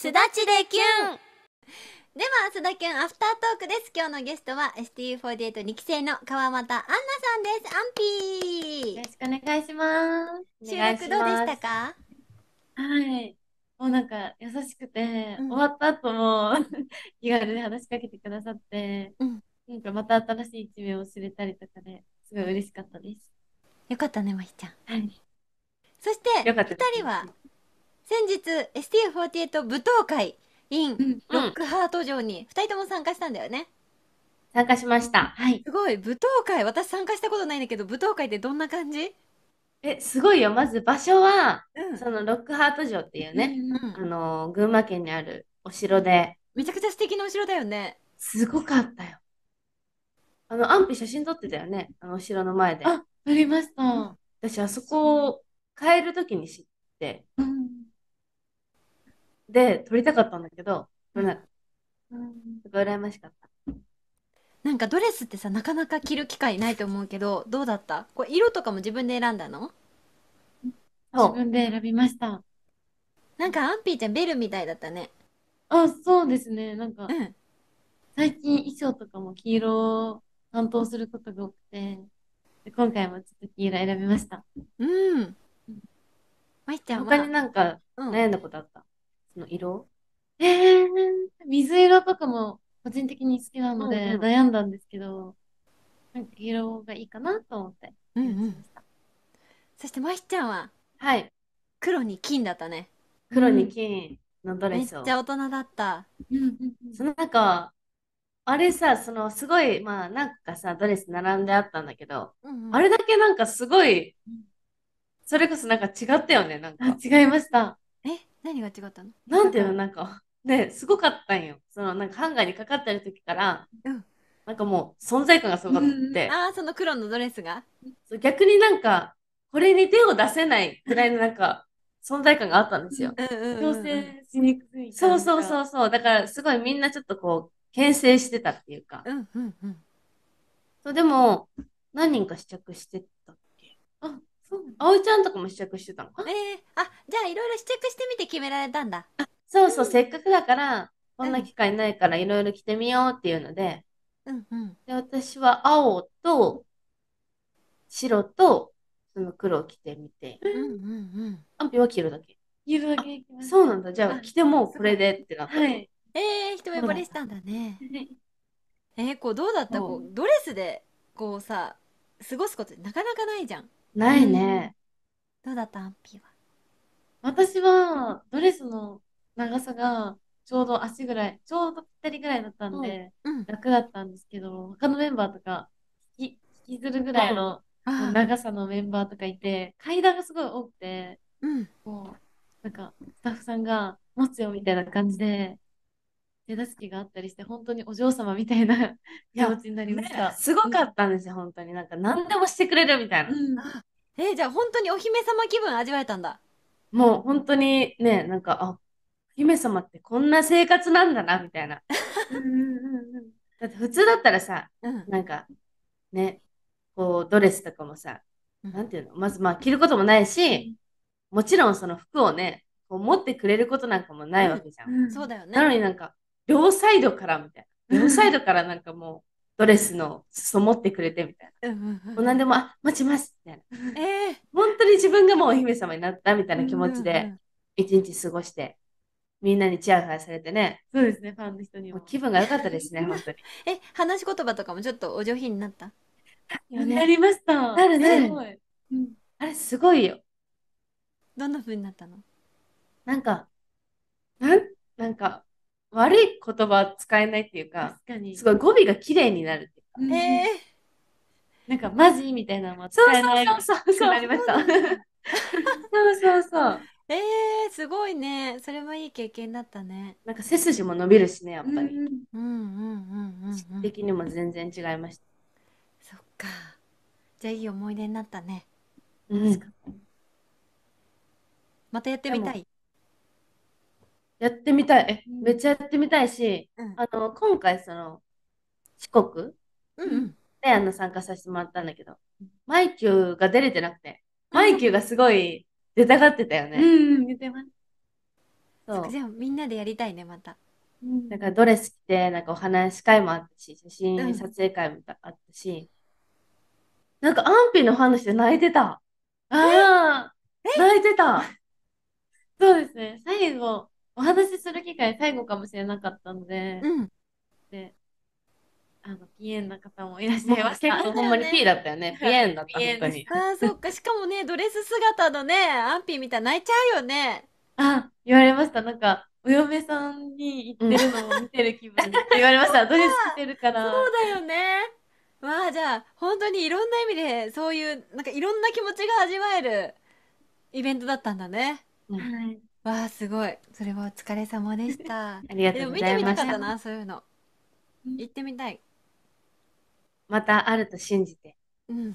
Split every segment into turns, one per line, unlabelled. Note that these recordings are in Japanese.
すだちでキュンでは、すだきゅんアフタートークです。今日のゲストは STU482 期生の川又アンナさんです。アンピーよろしくお願いします。収録どうでしたかはい。もうなんか優
しくて、うん、終わった後も 気軽に話しかけてくださって、うん、
なんかまた新しい一面を知れたりとかで、すごい嬉しかったです。よかったね、まひちゃん。はい。そして、二人は先日 STF48 舞踏会 in ロックハート城に2人とも参加したんだよね。参加しました。はい。すごい。舞踏会、私参加したことないんだけど、舞踏会ってどんな感じえ、
すごいよ。まず場所は、うん、そのロックハート城っていうね、うんうん、あの、群馬県にあるお城で。
めちゃくちゃ素敵なお城だよね。すごかったよ。
あの、安否写真撮ってたよね。あの、お城の前で。あ、撮りました。私、あそこを変える時に知って、うん、で撮りたかったんだけど、なうん、す
ごい羨ましかった。なんかドレスってさ、なかなか着る機会ないと思うけど、どうだったこれ色とかも自分で選んだの自分で選びました。なんかアンピーちゃんベルみたいだったね。あ、そうですね。なんか、うん、最近衣装とかも黄
色を担当することが多くて、で今回もちょっと黄色選びました。うん。まいちゃん他になんか悩んだことあっ色えー、水色とかも個人的に好きなので悩んだ
んですけど、なんか色がいいかなと思って。うんうん。そしてまひちゃんははい。黒に金だったね。黒に金
のドレスを。めっちゃ大
人だった。うんうん。そのなんか、あれさ、そのすご
い、まあなんかさ、ドレス並んであったんだけど、うんうん、あれだけなんかすごい、それこそなんか違ったよね、なんか。違い
ました。何が違ったの
なんていうのなんかねすごかったんよそのなんかハンガーにかかってる時から、うん、なんかもう存在感がすごかったって、うん、
ああその黒のドレスが
逆になんかこれに手を出せないぐらいのなんか存在感があったんですよ。
強制しにくい。
そうそうそうそう。だからすごいみんなちょっとこう、牽制してたっていうか。うんうんうん。そう、でも、何人か試着してた葵ちゃんとかも試着してたのか。
ええあ、じゃあいろいろ試着してみて決められたんだ。あ
そうそう、せっかくだから、こんな機会ないからいろいろ着てみようっていうので、うんうん。で、私は青と白とその黒を着てみて、うん
うんうん。
アンピは黄色だけ。ゆるあげそうなんだ、じゃあ着てもうこれでってなった。はい。
ええ一目惚れしたんだね。えー、こうどうだったこうドレスでこうさ過ごすことなかなかないじゃん。
ないね。
どうだったアンピーは。私は、ドレスの長
さが、ちょうど足ぐらい、ちょうどぴったりぐらいだったんで、楽だったんですけど、他のメンバーとか、引き、引きずるぐらいの長さのメンバーとかいて、階段がすごい多くて、うん。こう、なんか、スタッフさんが持つよみたいな感じで、手助けがあったりして本当にお嬢様みたいな気持ちになりました、ね、すごかったんですよ本当になんか何でもしてくれるみたいな、うん、えー、じゃあ本
当にお姫様気分味わえたんだ
もう本当にねなんかあ姫様ってこんな生活なんだなみたいな だって普通だったらさ、うん、なんかねこうドレスとかもさ、うん、なんていうのまずまあ着ることもないし、もちろんその服をねこう持ってくれることなんかもないわけじゃん。うん、そ
うだよね。なのにな
んか、両サイドからみたいな。両サイドからなんかもう、ドレスの裾持ってくれてみたい
な。もう何で
も、あ、待ちます
みたいな。えー、
本当に自分がもうお姫様になったみたいな気持ちで、一日過ごして、みんなにチヤホヤされてね。
そうですね、ファンの人にも。
気分が良かったですね、本当に。
え、話し言葉とかもちょっとお上品になったよね。りました。なるね。あれ、すごいよ。どんな風になったのなんか、な
んなんか、悪い言葉は使えないっていうか、確かに。すごい語尾が綺麗になるって
いうか。えなんか、マジみたいなのも使えない。そうそうそうそう。ました。そうそうそう。えー、すごいね。それもいい経験だったね。なんか背筋も伸びるしね、やっぱり。うんうんうんうん、うん、的にも全
然違いました。そっ
か。じゃあいい思い出になったね。うん。またやってみたい。やっ
てみたい。え、めっちゃやってみたいし、うん、あの、今回、その、四国うんで、あの、参加させてもらったんだけど、マイキューが出れてなくて、マイキューがすごい出たがってたよね。
うん、見てます。そう。じゃあ、みんなでやりたいね、また。だからドレス
着て、なんかお話し会もあったし、写真撮影会もあったし、
うん、なんか安否のファンの人泣いてた。あ
あ、泣いてた。そうですね。最後、お話しする機会最後かもしれなかったので、うん、で、あの、ピエンな方もいらっしゃいました。ほんまにピーだったよね。ピエンだった、本当に。
ああ、そっか。しかもね、ドレス姿のね、アンピーみたい泣いちゃうよね。あ、言われました。なんか、お嫁さんに行ってるのを見てる気分
って言われました。ドレス着
てるから。そうだよね。まあじゃあ、本当にいろんな意味で、そういう、なんかいろんな気持ちが味わえるイベントだったんだね。はい。わあ、すごい。それはお疲れ様でした。ありがます。でも見てみたかったな、そういうの。行ってみたい。
またあると信じて。うん。はい、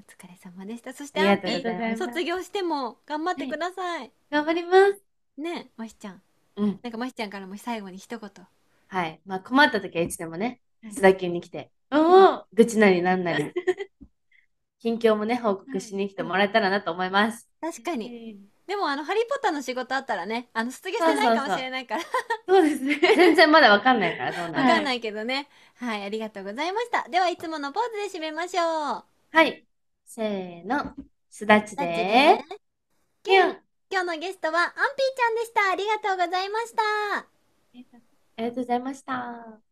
お疲れ様でした。そして、アンありピ、がとうございます。
卒業しても頑張ってください。頑張ります。ねえ、まちゃん。うん。なんかマひちゃんからも最後に一言。
はい。まあ困った時はいつでもね、須田急に来て、うん。おお、愚痴なりなんなり、近況もね、報告しに来てもらえたらなと思います。
確かに。えでもあの「ハリー・ポッター」の仕事あったらねあの卒業してないかもしれないからそ
うですね全然まだわかんないからそうなわかんない
けどねはい、ありがとうございましたではいつものポーズで締めましょうはいせーのすだ
ちで
キュン今日のゲストはアンピーちゃんでしたありがとうございましたありがとうございました